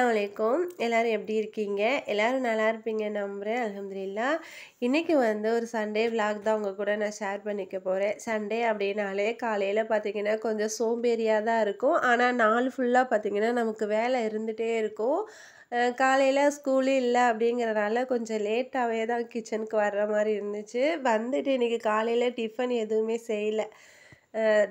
அஸ்லாம் வலைக்கும் எல்லோரும் எப்படி இருக்கீங்க எல்லோரும் நல்லா இருப்பீங்க நம்புகிறேன் அலமதுல்லா இன்றைக்கி வந்து ஒரு சண்டே விலாக் தான் உங்கள் கூட நான் ஷேர் பண்ணிக்க போகிறேன் சண்டே அப்படின்னாலே காலையில் பார்த்திங்கன்னா கொஞ்சம் சோம்பேறியாக தான் இருக்கும் ஆனால் நாள் ஃபுல்லாக பார்த்திங்கன்னா நமக்கு வேலை இருந்துகிட்டே இருக்கும் காலையில் ஸ்கூலு இல்லை அப்படிங்கிறனால கொஞ்சம் லேட்டாகவே தான் கிச்சனுக்கு வர்ற மாதிரி இருந்துச்சு வந்துட்டு இன்றைக்கி காலையில் டிஃபன் எதுவுமே செய்யலை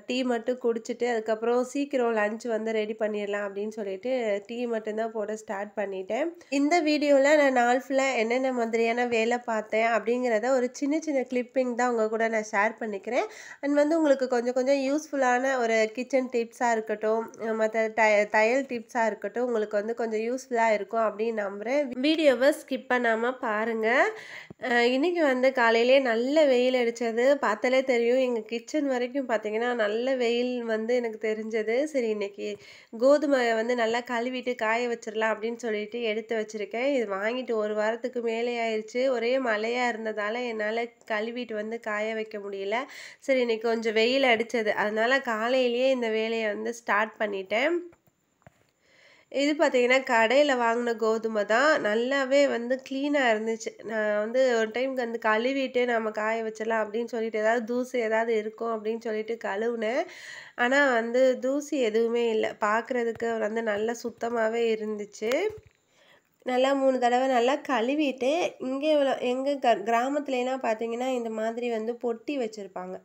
டீ மட்டும் குடிச்சிட்டு அதுக்கப்புறம் சீக்கிரம் லஞ்ச் வந்து ரெடி பண்ணிடலாம் அப்படின்னு சொல்லிட்டு டீ மட்டும்தான் போட ஸ்டார்ட் பண்ணிட்டேன் இந்த வீடியோவில் நான் நாள் ஃபுல்லாக என்னென்ன மாதிரியான வேலை பார்த்தேன் அப்படிங்கிறத ஒரு சின்ன சின்ன கிளிப்பிங் தான் உங்கள் கூட நான் ஷேர் பண்ணிக்கிறேன் அண்ட் வந்து உங்களுக்கு கொஞ்சம் கொஞ்சம் யூஸ்ஃபுல்லான ஒரு கிச்சன் டிப்ஸாக இருக்கட்டும் மற்ற தையல் டிப்ஸாக இருக்கட்டும் உங்களுக்கு வந்து கொஞ்சம் யூஸ்ஃபுல்லாக இருக்கும் அப்படின்னு நம்புகிறேன் வீடியோவை ஸ்கிப் பண்ணாமல் பாருங்கள் இன்றைக்கி வந்து காலையிலே நல்ல வெயில் அடித்தது பார்த்தாலே தெரியும் எங்கள் கிச்சன் வரைக்கும் பார்த்தீங்கன்னா பார்த்தீங்கன்னா நல்ல வெயில் வந்து எனக்கு தெரிஞ்சது சரி இன்றைக்கி கோதுமை வந்து நல்லா கழுவிட்டு காய வச்சிடலாம் அப்படின்னு சொல்லிட்டு எடுத்து வச்சுருக்கேன் இது வாங்கிட்டு ஒரு வாரத்துக்கு மேலே ஆயிடுச்சு ஒரே மழையாக இருந்ததால் என்னால் கழுவிட்டு வந்து காய வைக்க முடியல சரி இன்றைக்கி கொஞ்சம் வெயில் அடித்தது அதனால் காலையிலேயே இந்த வேலையை வந்து ஸ்டார்ட் பண்ணிட்டேன் இது பார்த்திங்கன்னா கடையில் வாங்கின கோதுமை தான் நல்லாவே வந்து க்ளீனாக இருந்துச்சு நான் வந்து ஒரு டைமுக்கு வந்து கழுவிட்டு நம்ம காய வச்சிடலாம் அப்படின்னு சொல்லிட்டு ஏதாவது தூசி ஏதாவது இருக்கும் அப்படின்னு சொல்லிட்டு கழுவுனேன் ஆனால் வந்து தூசி எதுவுமே இல்லை பார்க்குறதுக்கு வந்து நல்லா சுத்தமாகவே இருந்துச்சு நல்லா மூணு தடவை நல்லா கழுவிட்டு இங்கே எங்கள் க கிராமத்துலலாம் பார்த்தீங்கன்னா இந்த மாதிரி வந்து பொட்டி வச்சுருப்பாங்க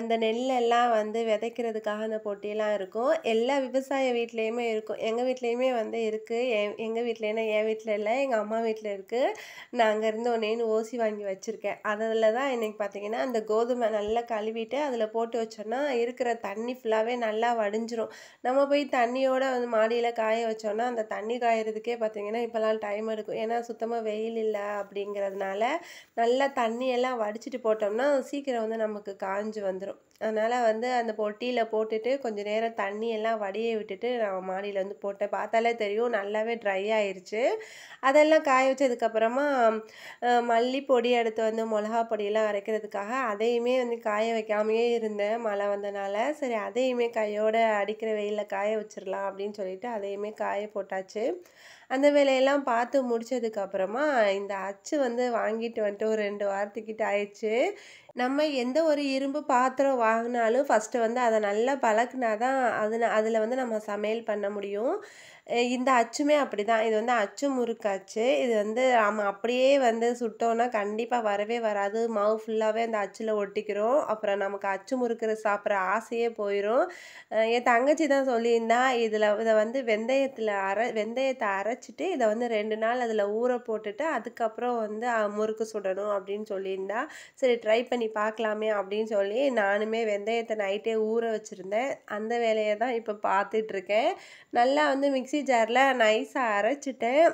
இந்த நெல்லெல்லாம் வந்து விதைக்கிறதுக்காக அந்த பொட்டியெல்லாம் இருக்கும் எல்லா விவசாய வீட்லேயுமே இருக்கும் எங்கள் வீட்லேயுமே வந்து இருக்குது என் எங்கள் வீட்லேனா என் வீட்டில் இல்லை எங்கள் அம்மா வீட்டில் இருக்குது நான் அங்கேருந்து ஒன்றேன்னு ஓசி வாங்கி வச்சுருக்கேன் அதில் தான் இன்றைக்கி பார்த்தீங்கன்னா அந்த கோதுமை நல்லா கழுவிட்டு அதில் போட்டு வச்சோன்னா இருக்கிற தண்ணி ஃபுல்லாகவே நல்லா வடிஞ்சிரும் நம்ம போய் தண்ணியோடு வந்து மாடியில் காய வச்சோன்னா அந்த தண்ணி காயறதுக்கே பார்த்தீங்கன்னா இப்போல்லாம் டைம் எடுக்கும் ஏன்னா சுத்தமாக வெயில் இல்லை அப்படிங்கிறதுனால நல்லா தண்ணியெல்லாம் வடிச்சிட்டு போட்டோம்னா சீக்கிரம் வந்து நமக்கு காஞ்சி உறைஞ்சி வந்துடும் அதனால் வந்து அந்த பொட்டியில் போட்டுட்டு கொஞ்சம் நேரம் தண்ணியெல்லாம் வடிய விட்டுட்டு நான் மாடியில் வந்து போட்டேன் பார்த்தாலே தெரியும் நல்லாவே ட்ரை ஆயிடுச்சு அதெல்லாம் காய வச்சதுக்கப்புறமா மல்லி பொடி எடுத்து வந்து மிளகா பொடியெல்லாம் அரைக்கிறதுக்காக அதையுமே வந்து காய வைக்காமையே இருந்தேன் மழை வந்தனால சரி அதையுமே கையோடு அடிக்கிற வெயிலில் காய வச்சிடலாம் அப்படின்னு சொல்லிட்டு அதையுமே காய போட்டாச்சு அந்த வேலையெல்லாம் பார்த்து அப்புறமா இந்த அச்சு வந்து வாங்கிட்டு வந்துட்டு ஒரு ரெண்டு வாரத்துக்கிட்ட ஆயிடுச்சு நம்ம எந்த ஒரு இரும்பு பாத்திரம் வாங்கினாலும் ஃபஸ்ட்டு வந்து அதை நல்லா பழக்குனா தான் அதில் அதில் வந்து நம்ம சமையல் பண்ண முடியும் இந்த அச்சுமே அப்படி தான் இது வந்து அச்சு முறுக்காச்சு இது வந்து நம்ம அப்படியே வந்து சுட்டோன்னா கண்டிப்பாக வரவே வராது மாவு ஃபுல்லாகவே அந்த அச்சில் ஒட்டிக்கிறோம் அப்புறம் நமக்கு அச்சு முறுக்கிற சாப்பிட்ற ஆசையே போயிடும் என் தங்கச்சி தான் சொல்லியிருந்தா இதில் இதை வந்து வெந்தயத்தில் அர வெந்தயத்தை அரைச்சிட்டு இதை வந்து ரெண்டு நாள் அதில் ஊற போட்டுட்டு அதுக்கப்புறம் வந்து முறுக்கு சுடணும் அப்படின்னு சொல்லியிருந்தா சரி ட்ரை பண்ணி பார்க்கலாமே அப்படின்னு சொல்லி நானுமே வெந்தயத்தை நைட்டே ஊற வச்சுருந்தேன் அந்த வேலையை தான் இப்போ பார்த்துட்ருக்கேன் நல்லா வந்து மிக்சி மிக்சி ஜாரில் நைஸாக அரைச்சிட்டேன்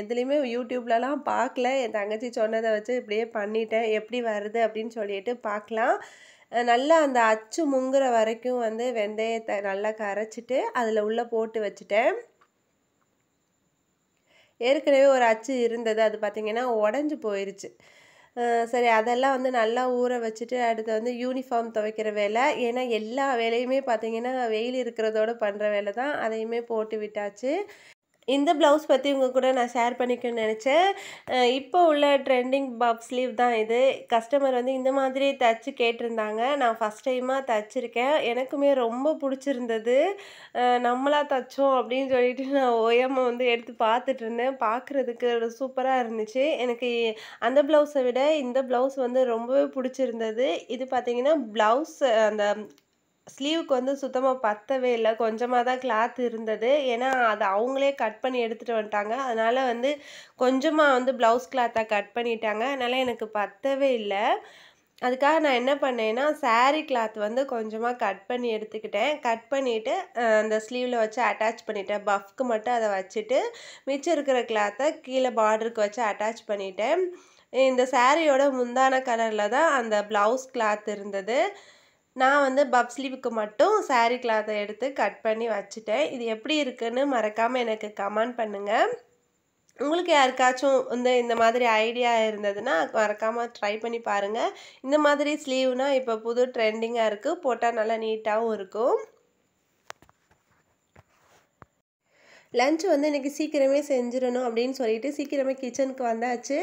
எதுலேயுமே யூடியூப்லலாம் பார்க்கல என் தங்கச்சி சொன்னதை வச்சு இப்படியே பண்ணிட்டேன் எப்படி வருது அப்படின்னு சொல்லிட்டு பார்க்கலாம் நல்லா அந்த அச்சு முங்குற வரைக்கும் வந்து வெந்தயத்தை நல்லா கரைச்சிட்டு அதில் உள்ளே போட்டு வச்சுட்டேன் ஏற்கனவே ஒரு அச்சு இருந்தது அது பார்த்திங்கன்னா உடஞ்சி போயிடுச்சு சரி அதெல்லாம் வந்து நல்லா ஊற வச்சுட்டு அடுத்து வந்து யூனிஃபார்ம் துவைக்கிற வேலை ஏன்னா எல்லா வேலையுமே பார்த்திங்கன்னா வெயில் இருக்கிறதோட பண்ணுற வேலை தான் அதையுமே போட்டு விட்டாச்சு இந்த ப்ளவுஸ் பற்றி உங்கள் கூட நான் ஷேர் பண்ணிக்கணும்னு நினச்சேன் இப்போ உள்ள ட்ரெண்டிங் பப் ஸ்லீவ் தான் இது கஸ்டமர் வந்து இந்த மாதிரி தச்சு கேட்டிருந்தாங்க நான் ஃபஸ்ட் டைமாக தச்சுருக்கேன் எனக்குமே ரொம்ப பிடிச்சிருந்தது நம்மளாக தச்சோம் அப்படின்னு சொல்லிட்டு நான் ஓயமாக வந்து எடுத்து பார்த்துட்டு இருந்தேன் பார்க்குறதுக்கு ஒரு சூப்பராக இருந்துச்சு எனக்கு அந்த ப்ளவுஸை விட இந்த ப்ளவுஸ் வந்து ரொம்பவே பிடிச்சிருந்தது இது பார்த்திங்கன்னா ப்ளவுஸ் அந்த ஸ்லீவுக்கு வந்து சுத்தமாக பத்தவே இல்லை கொஞ்சமாக தான் கிளாத் இருந்தது ஏன்னா அதை அவங்களே கட் பண்ணி எடுத்துகிட்டு வந்துட்டாங்க அதனால் வந்து கொஞ்சமாக வந்து ப்ளவுஸ் கிளாத்தை கட் பண்ணிட்டாங்க அதனால் எனக்கு பத்தவே இல்லை அதுக்காக நான் என்ன பண்ணேன்னா சாரீ கிளாத் வந்து கொஞ்சமாக கட் பண்ணி எடுத்துக்கிட்டேன் கட் பண்ணிவிட்டு அந்த ஸ்லீவில் வச்சு அட்டாச் பண்ணிட்டேன் பஃப்க்கு மட்டும் அதை வச்சுட்டு மிச்சம் இருக்கிற கிளாத்தை கீழே பார்டருக்கு வச்சு அட்டாச் பண்ணிட்டேன் இந்த சாரியோட முந்தான கலரில் தான் அந்த ப்ளவுஸ் கிளாத் இருந்தது நான் வந்து பப் ஸ்லீவுக்கு மட்டும் சாரீ கிளாத்தை எடுத்து கட் பண்ணி வச்சுட்டேன் இது எப்படி இருக்குன்னு மறக்காமல் எனக்கு கமெண்ட் பண்ணுங்கள் உங்களுக்கு யாருக்காச்சும் வந்து இந்த மாதிரி ஐடியா இருந்ததுன்னா மறக்காமல் ட்ரை பண்ணி பாருங்கள் இந்த மாதிரி ஸ்லீவ்னால் இப்போ புது ட்ரெண்டிங்காக இருக்குது போட்டால் நல்லா நீட்டாகவும் இருக்கும் லஞ்ச் வந்து இன்றைக்கி சீக்கிரமே செஞ்சிடணும் அப்படின்னு சொல்லிட்டு சீக்கிரமே கிச்சனுக்கு வந்தாச்சு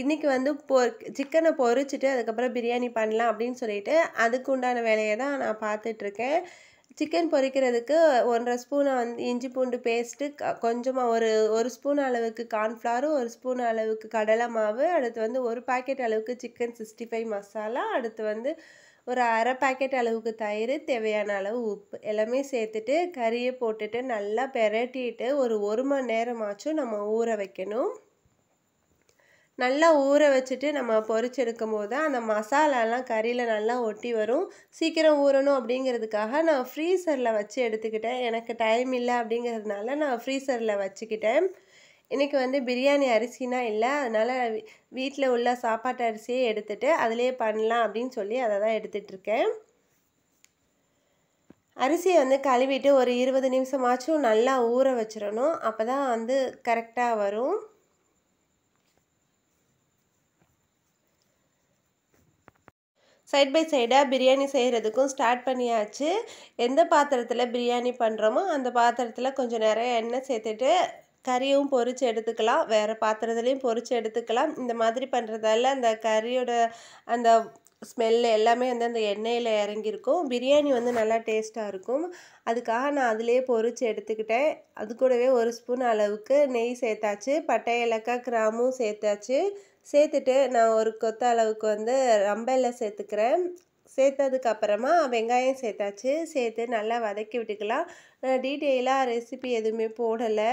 இன்றைக்கி வந்து பொ சிக்கனை பொறிச்சிட்டு அதுக்கப்புறம் பிரியாணி பண்ணலாம் அப்படின்னு சொல்லிட்டு அதுக்கு உண்டான வேலையை தான் நான் பார்த்துட்ருக்கேன் சிக்கன் பொரிக்கிறதுக்கு ஒன்றரை ஸ்பூனை வந்து இஞ்சி பூண்டு பேஸ்ட்டு க கொஞ்சமாக ஒரு ஒரு ஸ்பூன் அளவுக்கு கார்ன்ஃப்ளாரும் ஒரு ஸ்பூன் அளவுக்கு கடலை மாவு அடுத்து வந்து ஒரு பேக்கெட் அளவுக்கு சிக்கன் சிக்ஸ்டி ஃபைவ் மசாலா அடுத்து வந்து ஒரு அரை பேக்கெட் அளவுக்கு தயிர் தேவையான அளவு உப்பு எல்லாமே சேர்த்துட்டு கறியை போட்டுட்டு நல்லா பெரட்டிட்டு ஒரு ஒரு மணி நேரமாச்சும் நம்ம ஊற வைக்கணும் நல்லா ஊற வச்சுட்டு நம்ம பொறிச்செடுக்கும் போது அந்த மசாலாலாம் கறியில் நல்லா ஒட்டி வரும் சீக்கிரம் ஊறணும் அப்படிங்கிறதுக்காக நான் ஃப்ரீசரில் வச்சு எடுத்துக்கிட்டேன் எனக்கு டைம் இல்லை அப்படிங்கிறதுனால நான் ஃப்ரீசரில் வச்சுக்கிட்டேன் இன்றைக்கி வந்து பிரியாணி அரிசினா இல்லை அதனால் வீட்டில் உள்ள சாப்பாட்டு அரிசியே எடுத்துகிட்டு அதிலே பண்ணலாம் அப்படின்னு சொல்லி அதை தான் எடுத்துகிட்ருக்கேன் அரிசியை வந்து கழுவிட்டு ஒரு இருபது நிமிஷமாச்சும் நல்லா ஊற வச்சிடணும் அப்போ தான் வந்து கரெக்டாக வரும் சைட் பை சைடாக பிரியாணி செய்கிறதுக்கும் ஸ்டார்ட் பண்ணியாச்சு எந்த பாத்திரத்தில் பிரியாணி பண்ணுறோமோ அந்த பாத்திரத்தில் கொஞ்சம் நிறைய எண்ணெய் சேர்த்துட்டு கறியும் பொறிச்சு எடுத்துக்கலாம் வேறு பாத்திரத்துலேயும் பொறிச்சு எடுத்துக்கலாம் இந்த மாதிரி பண்ணுறதால அந்த கறியோட அந்த ஸ்மெல் எல்லாமே வந்து அந்த எண்ணெயில் இறங்கியிருக்கும் பிரியாணி வந்து நல்லா டேஸ்ட்டாக இருக்கும் அதுக்காக நான் அதிலே பொறிச்சு எடுத்துக்கிட்டேன் அது கூடவே ஒரு ஸ்பூன் அளவுக்கு நெய் சேர்த்தாச்சு பட்டை இலக்காய் கிராமும் சேர்த்தாச்சு சேர்த்துட்டு நான் ஒரு கொத்த அளவுக்கு வந்து ரம்பையில் சேர்த்துக்கிறேன் சேர்த்ததுக்கு அப்புறமா வெங்காயம் சேர்த்தாச்சு சேர்த்து நல்லா வதக்கி விட்டுக்கலாம் டீட்டெயிலாக ரெசிபி எதுவுமே போடலை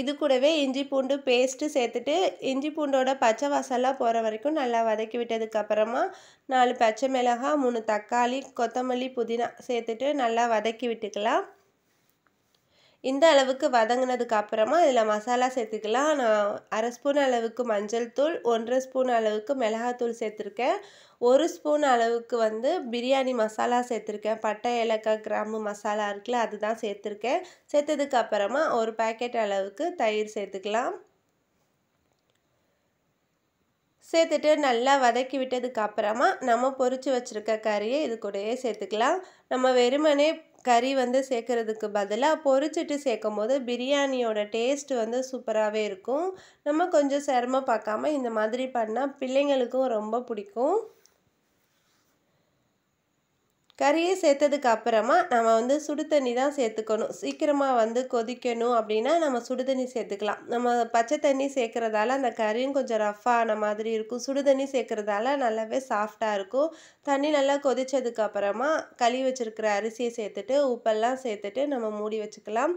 இது கூடவே இஞ்சி பூண்டு பேஸ்ட்டு சேர்த்துட்டு இஞ்சி பூண்டோட பச்சை வாசலாக போகிற வரைக்கும் நல்லா வதக்கி விட்டதுக்கப்புறமா நாலு பச்சை மிளகாய் மூணு தக்காளி கொத்தமல்லி புதினா சேர்த்துட்டு நல்லா வதக்கி விட்டுக்கலாம் இந்த அளவுக்கு வதங்கினதுக்கு அப்புறமா இதில் மசாலா சேர்த்துக்கலாம் நான் அரை ஸ்பூன் அளவுக்கு மஞ்சள் தூள் ஒன்றரை ஸ்பூன் அளவுக்கு மிளகாத்தூள் சேர்த்துருக்கேன் ஒரு ஸ்பூன் அளவுக்கு வந்து பிரியாணி மசாலா சேர்த்துருக்கேன் பட்டை ஏலக்காய் கிராம்பு மசாலா இருக்குல்ல அதுதான் சேர்த்துருக்கேன் சேர்த்ததுக்கு அப்புறமா ஒரு பேக்கெட் அளவுக்கு தயிர் சேர்த்துக்கலாம் சேர்த்துட்டு நல்லா வதக்கி விட்டதுக்கு அப்புறமா நம்ம பொறிச்சு வச்சுருக்க கறியை இது கூடயே சேர்த்துக்கலாம் நம்ம வெறுமனே கறி வந்து சேர்க்குறதுக்கு பதிலாக பொறிச்சிட்டு சேர்க்கும் போது பிரியாணியோட டேஸ்ட் வந்து சூப்பராகவே இருக்கும் நம்ம கொஞ்சம் சிரமம் பார்க்காம இந்த மாதிரி பண்ணால் பிள்ளைங்களுக்கும் ரொம்ப பிடிக்கும் கறியை சேர்த்ததுக்கு அப்புறமா நம்ம வந்து சுடு தண்ணி தான் சேர்த்துக்கணும் சீக்கிரமாக வந்து கொதிக்கணும் அப்படின்னா நம்ம சுடு தண்ணி சேர்த்துக்கலாம் நம்ம பச்சை தண்ணி சேர்க்குறதால அந்த கறியும் கொஞ்சம் ரஃப்பாக மாதிரி இருக்கும் சுடு தண்ணி சேர்க்குறதால நல்லாவே சாஃப்டாக இருக்கும் தண்ணி நல்லா கொதித்ததுக்கு அப்புறமா களி வச்சுருக்கிற அரிசியை சேர்த்துட்டு உப்பெல்லாம் சேர்த்துட்டு நம்ம மூடி வச்சுக்கலாம்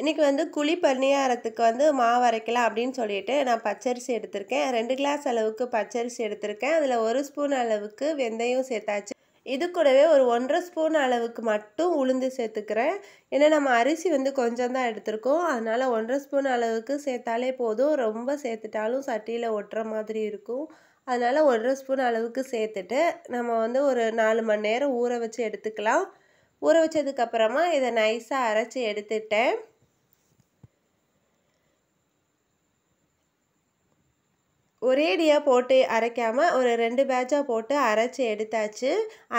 இன்றைக்கி வந்து குழி பணியாரத்துக்கு வந்து மாவு அரைக்கலாம் அப்படின்னு சொல்லிட்டு நான் பச்சரிசி எடுத்திருக்கேன் ரெண்டு கிளாஸ் அளவுக்கு பச்சரிசி எடுத்திருக்கேன் அதில் ஒரு ஸ்பூன் அளவுக்கு வெந்தயம் சேர்த்தாச்சு இது கூடவே ஒரு ஒன்றரை ஸ்பூன் அளவுக்கு மட்டும் உளுந்து சேர்த்துக்கிறேன் ஏன்னா நம்ம அரிசி வந்து கொஞ்சம் தான் எடுத்திருக்கோம் அதனால் ஒன்றரை ஸ்பூன் அளவுக்கு சேர்த்தாலே போதும் ரொம்ப சேர்த்துட்டாலும் சட்டியில் ஒட்டுற மாதிரி இருக்கும் அதனால் ஒன்றரை ஸ்பூன் அளவுக்கு சேர்த்துட்டு நம்ம வந்து ஒரு நாலு மணி நேரம் ஊற வச்சு எடுத்துக்கலாம் ஊற வச்சதுக்கப்புறமா இதை நைஸாக அரைச்சி எடுத்துட்டேன் ஒரேடியாக போட்டு அரைக்காமல் ஒரு ரெண்டு பேட்சாக போட்டு அரைச்சி எடுத்தாச்சு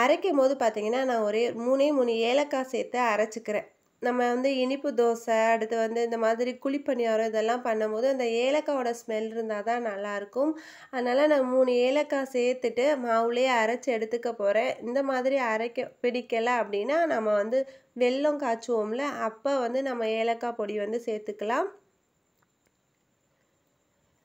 அரைக்கும் போது பார்த்திங்கன்னா நான் ஒரே மூணே மூணு ஏலக்காய் சேர்த்து அரைச்சிக்கிறேன் நம்ம வந்து இனிப்பு தோசை அடுத்து வந்து இந்த மாதிரி குழிப்பணியாரம் இதெல்லாம் பண்ணும்போது அந்த ஏலக்காயோட ஸ்மெல் இருந்தால் தான் நல்லாயிருக்கும் அதனால் நான் மூணு ஏலக்காய் சேர்த்துட்டு மாவுலேயே அரைச்சி எடுத்துக்க போகிறேன் இந்த மாதிரி அரைக்க பிடிக்கலை அப்படின்னா நம்ம வந்து வெல்லம் காய்ச்சுவோம்ல அப்போ வந்து நம்ம ஏலக்காய் பொடி வந்து சேர்த்துக்கலாம்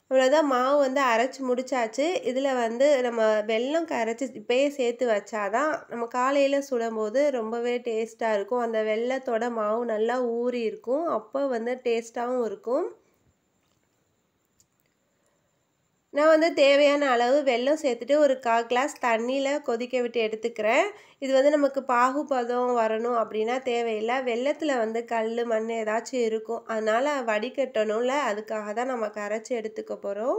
இவ்வளோதான் மாவு வந்து அரைச்சி முடிச்சாச்சு இதில் வந்து நம்ம வெல்லம் கரைச்சி இப்போயே சேர்த்து வச்சாதான் நம்ம காலையில் சுடும்போது ரொம்பவே டேஸ்ட்டாக இருக்கும் அந்த வெல்லத்தோட மாவு நல்லா ஊறி இருக்கும் அப்போ வந்து டேஸ்ட்டாகவும் இருக்கும் நான் வந்து தேவையான அளவு வெல்லம் சேர்த்துட்டு ஒரு கா கிளாஸ் தண்ணியில் கொதிக்க விட்டு எடுத்துக்கிறேன் இது வந்து நமக்கு பாகுபதம் வரணும் அப்படின்னா தேவையில்லை வெள்ளத்தில் வந்து கல் மண் ஏதாச்சும் இருக்கும் அதனால் வடிகட்டணும்ல அதுக்காக தான் நம்ம கரைச்சி எடுத்துக்க போகிறோம்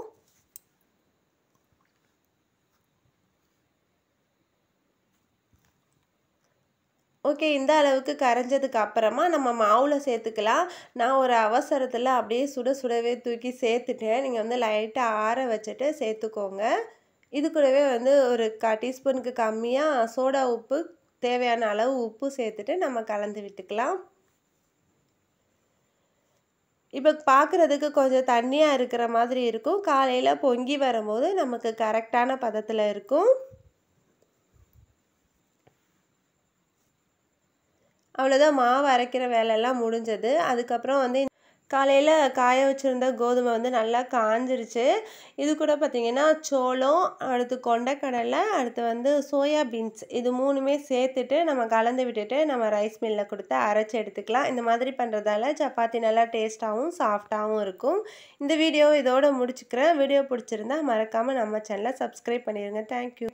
ஓகே இந்த அளவுக்கு கரைஞ்சதுக்கு அப்புறமா நம்ம மாவில் சேர்த்துக்கலாம் நான் ஒரு அவசரத்தில் அப்படியே சுட சுடவே தூக்கி சேர்த்துட்டேன் நீங்கள் வந்து லைட்டாக ஆற வச்சுட்டு சேர்த்துக்கோங்க இது கூடவே வந்து ஒரு க டீஸ்பூனுக்கு கம்மியாக சோடா உப்பு தேவையான அளவு உப்பு சேர்த்துட்டு நம்ம கலந்து விட்டுக்கலாம் இப்போ பார்க்குறதுக்கு கொஞ்சம் தண்ணியாக இருக்கிற மாதிரி இருக்கும் காலையில் பொங்கி வரும்போது நமக்கு கரெக்டான பதத்தில் இருக்கும் அவ்வளோதான் மாவு அரைக்கிற வேலையெல்லாம் முடிஞ்சது அதுக்கப்புறம் வந்து காலையில் காய வச்சுருந்த கோதுமை வந்து நல்லா காஞ்சிருச்சு இது கூட பார்த்திங்கன்னா சோளம் அடுத்து கொண்டைக்கடலை அடுத்து வந்து சோயா பீன்ஸ் இது மூணுமே சேர்த்துட்டு நம்ம கலந்து விட்டுட்டு நம்ம ரைஸ் மில்லில் கொடுத்து அரைச்சி எடுத்துக்கலாம் இந்த மாதிரி பண்ணுறதால சப்பாத்தி நல்லா டேஸ்ட்டாகவும் சாஃப்டாகவும் இருக்கும் இந்த வீடியோ இதோடு முடிச்சுக்கிறேன் வீடியோ பிடிச்சிருந்தா மறக்காமல் நம்ம சேனலை சப்ஸ்கிரைப் பண்ணிடுங்க தேங்க்யூ